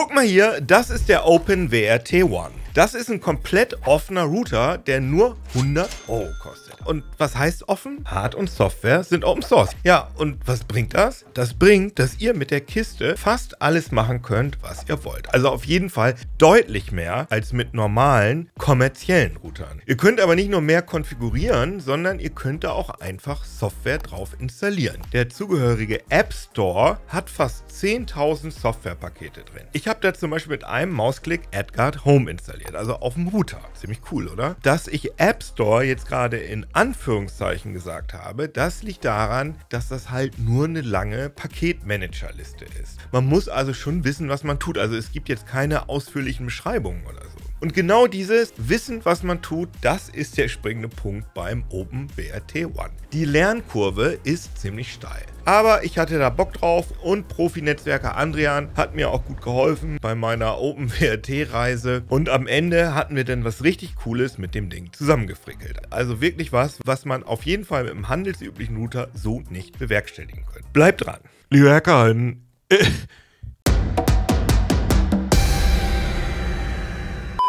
Guck mal hier, das ist der OpenWRT One. Das ist ein komplett offener Router, der nur 100 Euro kostet. Und was heißt offen? Hard- und Software sind Open Source. Ja, und was bringt das? Das bringt, dass ihr mit der Kiste fast alles machen könnt, was ihr wollt. Also auf jeden Fall deutlich mehr als mit normalen kommerziellen Routern. Ihr könnt aber nicht nur mehr konfigurieren, sondern ihr könnt da auch einfach Software drauf installieren. Der zugehörige App Store hat fast 10.000 Softwarepakete drin. Ich habe da zum Beispiel mit einem Mausklick Edgard Home installiert, also auf dem Router. Ziemlich cool, oder? Dass ich App Store jetzt gerade in Anführungszeichen gesagt habe, das liegt daran, dass das halt nur eine lange Paketmanagerliste ist. Man muss also schon wissen, was man tut. Also es gibt jetzt keine ausführlichen Beschreibungen oder so. Und genau dieses Wissen, was man tut, das ist der springende Punkt beim OpenBRT One. Die Lernkurve ist ziemlich steil. Aber ich hatte da Bock drauf und Profi-Netzwerker Andrian hat mir auch gut geholfen bei meiner OpenWRT-Reise. Und am Ende hatten wir dann was richtig Cooles mit dem Ding zusammengefrickelt. Also wirklich was, was man auf jeden Fall mit einem handelsüblichen Router so nicht bewerkstelligen könnte. Bleibt dran! Liebe Hacker,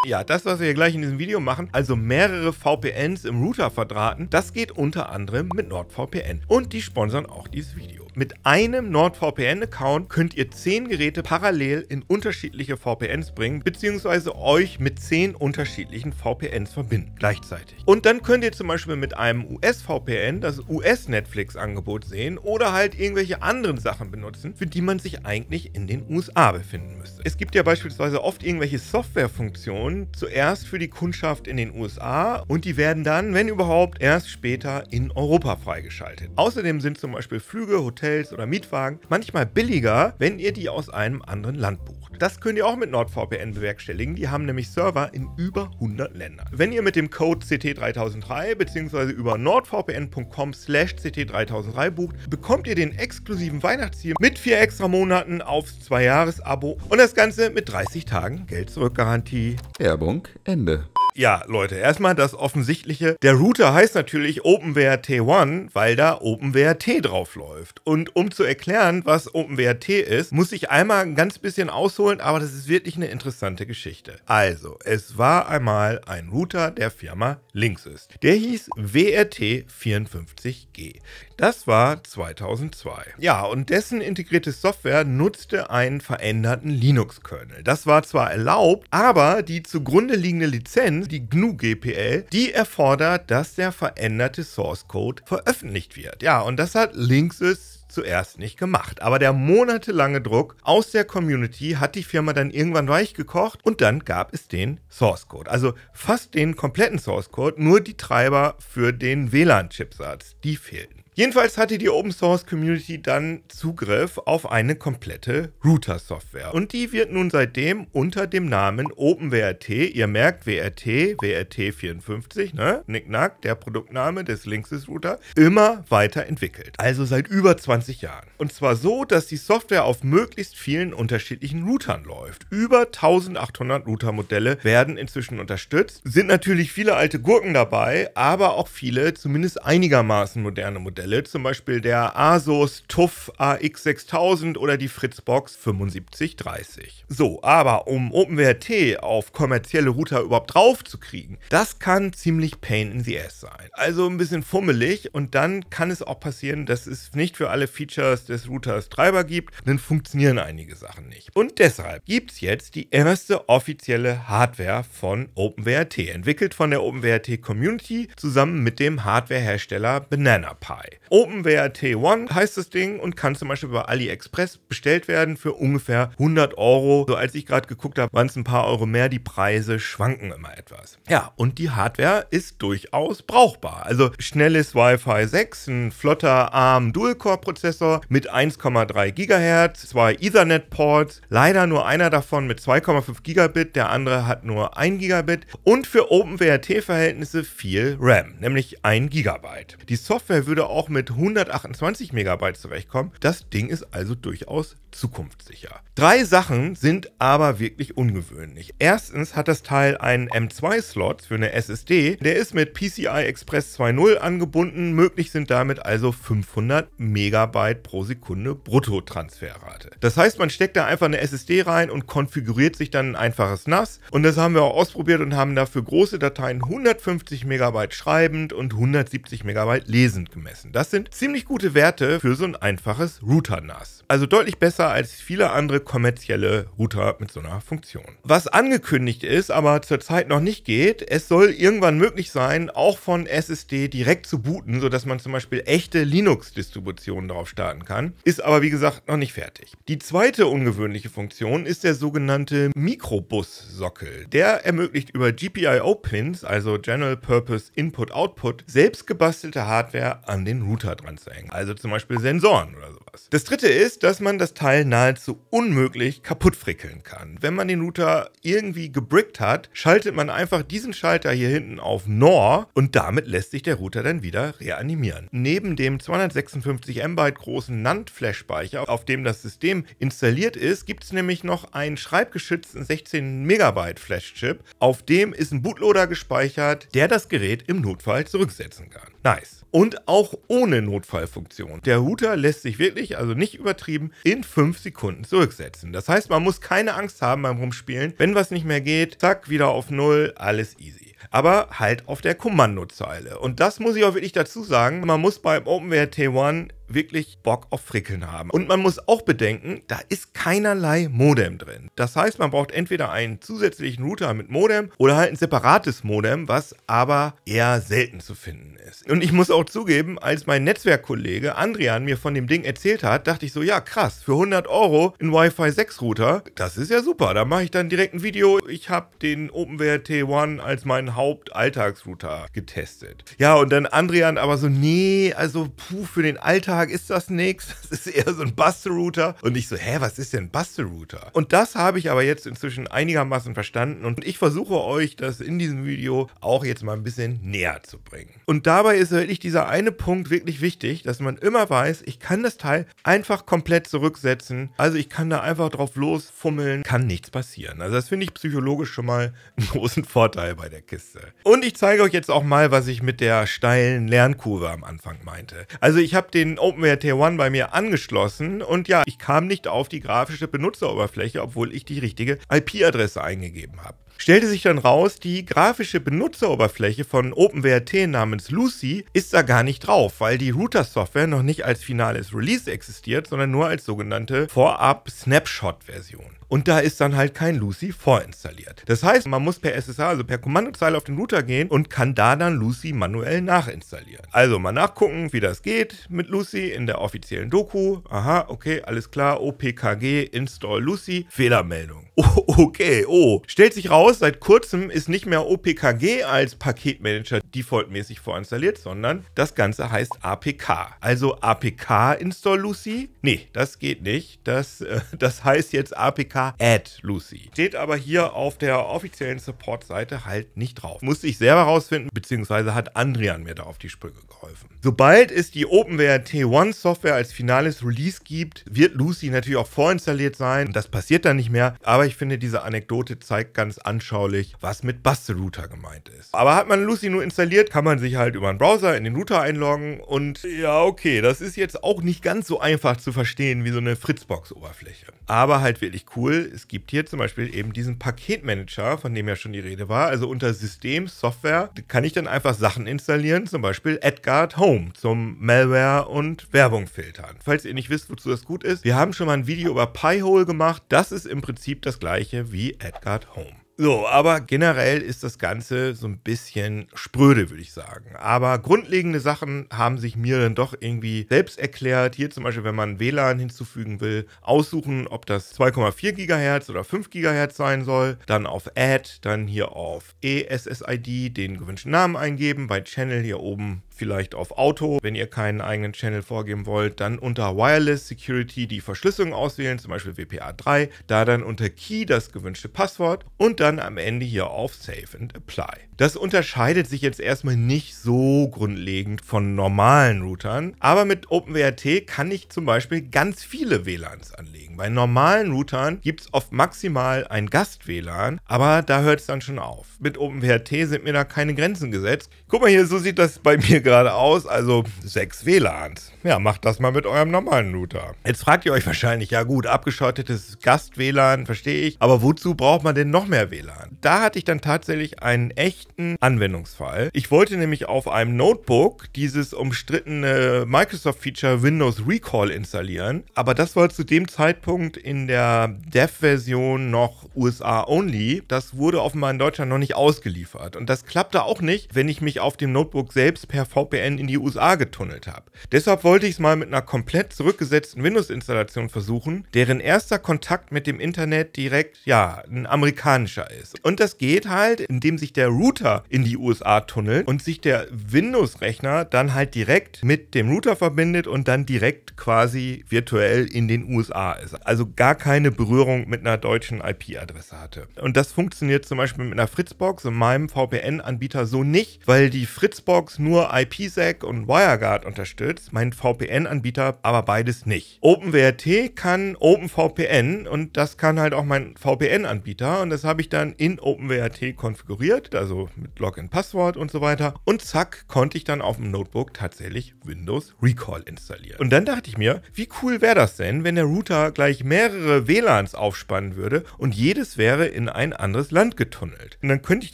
Ja, das, was wir hier gleich in diesem Video machen, also mehrere VPNs im Router verdrahten, das geht unter anderem mit NordVPN. Und die sponsern auch dieses Video. Mit einem NordVPN-Account könnt ihr 10 Geräte parallel in unterschiedliche VPNs bringen, beziehungsweise euch mit 10 unterschiedlichen VPNs verbinden, gleichzeitig. Und dann könnt ihr zum Beispiel mit einem US-VPN das US-Netflix-Angebot sehen oder halt irgendwelche anderen Sachen benutzen, für die man sich eigentlich in den USA befinden müsste. Es gibt ja beispielsweise oft irgendwelche Softwarefunktionen, Informationen zuerst für die Kundschaft in den USA und die werden dann, wenn überhaupt, erst später in Europa freigeschaltet. Außerdem sind zum Beispiel Flüge, Hotels oder Mietwagen manchmal billiger, wenn ihr die aus einem anderen Land bucht. Das könnt ihr auch mit NordVPN bewerkstelligen, die haben nämlich Server in über 100 Ländern. Wenn ihr mit dem Code CT3003 bzw. über nordvpn.com slash CT3003 bucht, bekommt ihr den exklusiven Weihnachtsziel mit vier extra Monaten aufs 2 abo und das Ganze mit 30 Tagen Geld-Zurück-Garantie. Werbung Ende. Ja, Leute, erstmal das Offensichtliche. Der Router heißt natürlich OpenWrt 1, weil da OpenWrt drauf läuft. Und um zu erklären, was OpenWrt ist, muss ich einmal ein ganz bisschen ausholen, aber das ist wirklich eine interessante Geschichte. Also, es war einmal ein Router der Firma Linksys. Der hieß WRT54G. Das war 2002. Ja, und dessen integrierte Software nutzte einen veränderten Linux-Kernel. Das war zwar erlaubt, aber die zugrunde liegende Lizenz die GNU GPL, die erfordert, dass der veränderte Source Code veröffentlicht wird. Ja, und das hat Linksys zuerst nicht gemacht. Aber der monatelange Druck aus der Community hat die Firma dann irgendwann weich gekocht und dann gab es den Source Code. Also fast den kompletten Source Code, nur die Treiber für den WLAN-Chipsatz, die fehlten. Jedenfalls hatte die Open Source Community dann Zugriff auf eine komplette Router-Software. Und die wird nun seitdem unter dem Namen OpenWRT, ihr merkt WRT, WRT54, ne? Nicknack, der Produktname des Linksys-Router, immer weiterentwickelt. Also seit über 20 Jahren. Und zwar so, dass die Software auf möglichst vielen unterschiedlichen Routern läuft. Über 1800 Router-Modelle werden inzwischen unterstützt. Sind natürlich viele alte Gurken dabei, aber auch viele zumindest einigermaßen moderne Modelle Modelle, zum Beispiel der Asus TUF AX6000 oder die Fritzbox 7530. So, aber um OpenWrt auf kommerzielle Router überhaupt draufzukriegen, das kann ziemlich Pain in the Ass sein. Also ein bisschen fummelig und dann kann es auch passieren, dass es nicht für alle Features des Routers Treiber gibt, dann funktionieren einige Sachen nicht. Und deshalb gibt es jetzt die erste offizielle Hardware von OpenWrt, entwickelt von der OpenWrt Community zusammen mit dem Hardwarehersteller Banana Pi. OpenWrt One heißt das Ding und kann zum Beispiel bei AliExpress bestellt werden für ungefähr 100 Euro. So als ich gerade geguckt habe, waren es ein paar Euro mehr. Die Preise schwanken immer etwas. Ja, und die Hardware ist durchaus brauchbar. Also schnelles Wi-Fi 6, ein flotter ARM Dual-Core-Prozessor mit 1,3 GHz, zwei Ethernet-Ports, leider nur einer davon mit 2,5 Gigabit, der andere hat nur 1 Gigabit und für OpenWrt-Verhältnisse viel RAM, nämlich 1 Gigabyte. Die Software würde auch auch mit 128 Megabyte zurechtkommen. Das Ding ist also durchaus zukunftssicher. Drei Sachen sind aber wirklich ungewöhnlich. Erstens hat das Teil einen M2-Slot für eine SSD. Der ist mit PCI Express 2.0 angebunden. Möglich sind damit also 500 Megabyte pro Sekunde Bruttotransferrate. Das heißt, man steckt da einfach eine SSD rein und konfiguriert sich dann ein einfaches NAS. Und das haben wir auch ausprobiert und haben dafür große Dateien 150 Megabyte schreibend und 170 Megabyte lesend gemessen. Das sind ziemlich gute Werte für so ein einfaches Router-NAS. Also deutlich besser als viele andere kommerzielle Router mit so einer Funktion. Was angekündigt ist, aber zurzeit noch nicht geht, es soll irgendwann möglich sein, auch von SSD direkt zu booten, sodass man zum Beispiel echte Linux-Distributionen darauf starten kann, ist aber wie gesagt noch nicht fertig. Die zweite ungewöhnliche Funktion ist der sogenannte Mikrobus-Sockel. Der ermöglicht über GPIO-Pins, also General Purpose Input-Output, selbst gebastelte Hardware an den Router dran zu hängen, also zum Beispiel Sensoren oder sowas. Das dritte ist, dass man das Teil nahezu unmöglich kaputt frickeln kann. Wenn man den Router irgendwie gebrickt hat, schaltet man einfach diesen Schalter hier hinten auf NOR und damit lässt sich der Router dann wieder reanimieren. Neben dem 256 MB großen NAND-Flash-Speicher, auf dem das System installiert ist, gibt es nämlich noch einen schreibgeschützten 16 MB Flash-Chip, auf dem ist ein Bootloader gespeichert, der das Gerät im Notfall zurücksetzen kann. Nice. Und auch ohne Notfallfunktion. Der Router lässt sich wirklich, also nicht übertrieben, in 5 Sekunden zurücksetzen. Das heißt, man muss keine Angst haben beim Rumspielen. Wenn was nicht mehr geht, zack, wieder auf Null, alles easy. Aber halt auf der Kommandozeile. Und das muss ich auch wirklich dazu sagen, man muss beim OpenWare T1 wirklich Bock auf Frickeln haben. Und man muss auch bedenken, da ist keinerlei Modem drin. Das heißt, man braucht entweder einen zusätzlichen Router mit Modem oder halt ein separates Modem, was aber eher selten zu finden ist. Und ich muss auch zugeben, als mein Netzwerkkollege Andrian mir von dem Ding erzählt hat, dachte ich so, ja krass, für 100 Euro ein Wi-Fi 6 Router, das ist ja super, da mache ich dann direkt ein Video. Ich habe den OpenWare T1 als meinen Hauptalltagsrouter getestet. Ja, und dann Andrian aber so, nee, also puh, für den Alltag ist das nichts. Das ist eher so ein Bastel-Router. Und ich so, hä, was ist denn Bastel-Router? Und das habe ich aber jetzt inzwischen einigermaßen verstanden und ich versuche euch das in diesem Video auch jetzt mal ein bisschen näher zu bringen. Und dabei ist wirklich dieser eine Punkt wirklich wichtig, dass man immer weiß, ich kann das Teil einfach komplett zurücksetzen. Also ich kann da einfach drauf losfummeln, kann nichts passieren. Also das finde ich psychologisch schon mal einen großen Vorteil bei der Kiste. Und ich zeige euch jetzt auch mal, was ich mit der steilen Lernkurve am Anfang meinte. Also ich habe den OpenWare T1 bei mir angeschlossen und ja, ich kam nicht auf die grafische Benutzeroberfläche, obwohl ich die richtige IP-Adresse eingegeben habe. Stellte sich dann raus, die grafische Benutzeroberfläche von OpenWrt namens Lucy ist da gar nicht drauf, weil die Router-Software noch nicht als finales Release existiert, sondern nur als sogenannte Vorab-Snapshot-Version und da ist dann halt kein Lucy vorinstalliert. Das heißt, man muss per SSH, also per Kommandozeile auf den Router gehen und kann da dann Lucy manuell nachinstallieren. Also mal nachgucken, wie das geht mit Lucy in der offiziellen Doku. Aha, okay, alles klar, OPKG install Lucy, Fehlermeldung. Oh, okay, oh. Stellt sich raus, seit kurzem ist nicht mehr OPKG als Paketmanager defaultmäßig vorinstalliert, sondern das Ganze heißt APK. Also APK install Lucy? Nee, das geht nicht. Das, äh, das heißt jetzt APK America at Lucy. Steht aber hier auf der offiziellen Support-Seite halt nicht drauf. Musste ich selber rausfinden, beziehungsweise hat Andrian mir da auf die Sprünge geholfen. Sobald es die OpenWare T1 Software als finales Release gibt, wird Lucy natürlich auch vorinstalliert sein. Das passiert dann nicht mehr, aber ich finde, diese Anekdote zeigt ganz anschaulich, was mit Basterouter gemeint ist. Aber hat man Lucy nur installiert, kann man sich halt über einen Browser in den Router einloggen und ja, okay, das ist jetzt auch nicht ganz so einfach zu verstehen wie so eine Fritzbox-Oberfläche. Aber halt wirklich cool cool, es gibt hier zum Beispiel eben diesen Paketmanager, von dem ja schon die Rede war. Also unter System, Software kann ich dann einfach Sachen installieren, zum Beispiel Edgard Home zum Malware und Werbung filtern. Falls ihr nicht wisst, wozu das gut ist, wir haben schon mal ein Video über Pi-Hole gemacht. Das ist im Prinzip das gleiche wie Edgard Home. So, aber generell ist das Ganze so ein bisschen spröde, würde ich sagen. Aber grundlegende Sachen haben sich mir dann doch irgendwie selbst erklärt. Hier zum Beispiel, wenn man WLAN hinzufügen will, aussuchen, ob das 2,4 GHz oder 5 GHz sein soll. Dann auf Add, dann hier auf ESSID den gewünschten Namen eingeben. Bei Channel hier oben vielleicht auf Auto, wenn ihr keinen eigenen Channel vorgeben wollt, dann unter Wireless Security die Verschlüsselung auswählen, zum Beispiel WPA3, da dann unter Key das gewünschte Passwort und dann am Ende hier auf Save and Apply. Das unterscheidet sich jetzt erstmal nicht so grundlegend von normalen Routern, aber mit OpenWrt kann ich zum Beispiel ganz viele WLANs anlegen. Bei normalen Routern gibt es oft maximal ein Gast-WLAN, aber da hört es dann schon auf. Mit OpenWrt sind mir da keine Grenzen gesetzt. Guck mal hier, so sieht das bei mir gerade geradeaus, also sechs WLANs. Ja, macht das mal mit eurem normalen Router. Jetzt fragt ihr euch wahrscheinlich, ja gut, abgeschottetes Gast-WLAN, verstehe ich, aber wozu braucht man denn noch mehr WLAN? Da hatte ich dann tatsächlich einen echten Anwendungsfall. Ich wollte nämlich auf einem Notebook dieses umstrittene Microsoft-Feature Windows Recall installieren, aber das war zu dem Zeitpunkt in der Dev-Version noch USA-only. Das wurde offenbar in Deutschland noch nicht ausgeliefert und das klappte auch nicht, wenn ich mich auf dem Notebook selbst performt VPN in die USA getunnelt habe. Deshalb wollte ich es mal mit einer komplett zurückgesetzten Windows-Installation versuchen, deren erster Kontakt mit dem Internet direkt, ja, ein amerikanischer ist. Und das geht halt, indem sich der Router in die USA tunnelt und sich der Windows-Rechner dann halt direkt mit dem Router verbindet und dann direkt quasi virtuell in den USA ist. Also gar keine Berührung mit einer deutschen IP-Adresse hatte. Und das funktioniert zum Beispiel mit einer Fritzbox und meinem VPN-Anbieter so nicht, weil die Fritzbox nur IPsec und WireGuard unterstützt, mein VPN-Anbieter aber beides nicht. OpenWrt kann OpenVPN und das kann halt auch mein VPN-Anbieter und das habe ich dann in OpenWrt konfiguriert, also mit Login-Passwort und so weiter und zack konnte ich dann auf dem Notebook tatsächlich Windows Recall installieren. Und dann dachte ich mir, wie cool wäre das denn, wenn der Router gleich mehrere WLANs aufspannen würde und jedes wäre in ein anderes Land getunnelt. Und dann könnte ich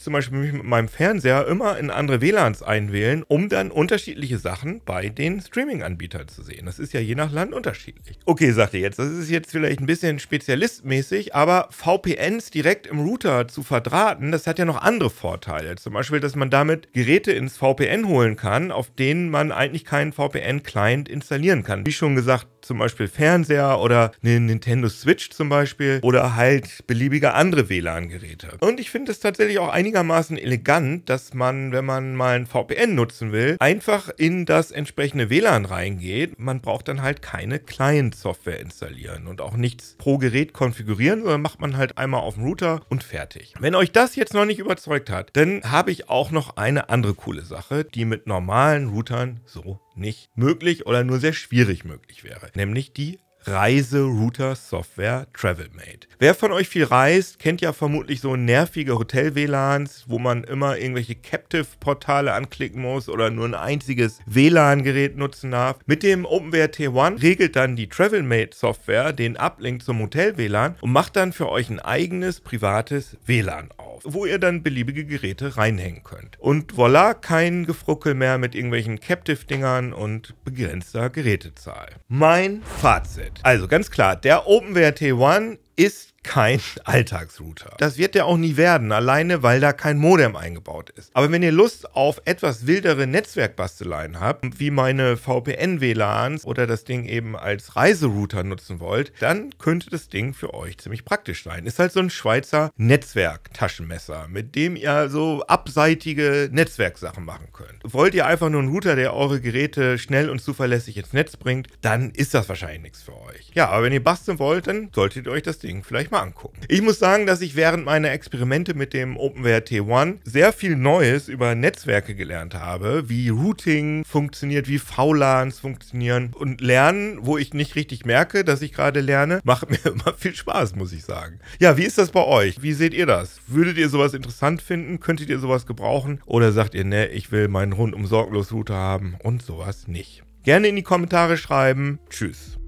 zum Beispiel mich mit meinem Fernseher immer in andere WLANs einwählen, um dann dann unterschiedliche Sachen bei den Streaming-Anbietern zu sehen. Das ist ja je nach Land unterschiedlich. Okay, sagt ihr jetzt, das ist jetzt vielleicht ein bisschen spezialistmäßig, aber VPNs direkt im Router zu verdrahten, das hat ja noch andere Vorteile. Zum Beispiel, dass man damit Geräte ins VPN holen kann, auf denen man eigentlich keinen VPN-Client installieren kann. Wie schon gesagt, zum Beispiel Fernseher oder eine Nintendo Switch zum Beispiel oder halt beliebige andere WLAN-Geräte. Und ich finde es tatsächlich auch einigermaßen elegant, dass man, wenn man mal ein VPN nutzen will, Terminal einfach in das entsprechende WLAN reingeht. Man braucht dann halt keine Client-Software installieren und auch nichts pro Gerät konfigurieren, sondern macht man halt einmal auf dem Router und fertig. Wenn euch das jetzt noch nicht überzeugt hat, dann habe ich auch noch eine andere coole Sache, die mit normalen Routern so nicht möglich oder nur sehr schwierig möglich wäre, nämlich die Reiserouter-Software TravelMate. Wer von euch viel reist, kennt ja vermutlich so nervige Hotel-WLANs, wo man immer irgendwelche Captive-Portale anklicken muss oder nur ein einziges WLAN-Gerät nutzen darf. Mit dem OpenWrt T1 regelt dann die TravelMate-Software den Uplink zum Hotel-WLAN und macht dann für euch ein eigenes privates WLAN auf, wo ihr dann beliebige Geräte reinhängen könnt. Und voilà, kein Gefruckel mehr mit irgendwelchen Captive-Dingern und begrenzter Gerätezahl. Mein Fazit. Also ganz klar, der OpenWrt One ist kein Alltagsrouter. Das wird der auch nie werden, alleine weil da kein Modem eingebaut ist. Aber wenn ihr Lust auf etwas wildere Netzwerkbasteleien habt, wie meine VPN-WLANs oder das Ding eben als Reiserouter nutzen wollt, dann könnte das Ding für euch ziemlich praktisch sein. Ist halt so ein Schweizer Netzwerktaschenmesser, mit dem ihr so abseitige Netzwerksachen machen könnt. Wollt ihr einfach nur einen Router, der eure Geräte schnell und zuverlässig ins Netz bringt, dann ist das wahrscheinlich nichts für euch. Ja, aber wenn ihr basteln wollt, dann solltet ihr euch das Ding Ding vielleicht mal angucken. Ich muss sagen, dass ich während meiner Experimente mit dem OpenWare T1 sehr viel Neues über Netzwerke gelernt habe, wie Routing funktioniert, wie VLANs funktionieren und lernen, wo ich nicht richtig merke, dass ich gerade lerne, macht mir immer viel Spaß, muss ich sagen. Ja, wie ist das bei euch? Wie seht ihr das? Würdet ihr sowas interessant finden? Könntet ihr sowas gebrauchen? Oder sagt ihr, ne, ich will meinen rundum sorglos Router haben und sowas nicht? Gerne in die Kommentare schreiben. Tschüss.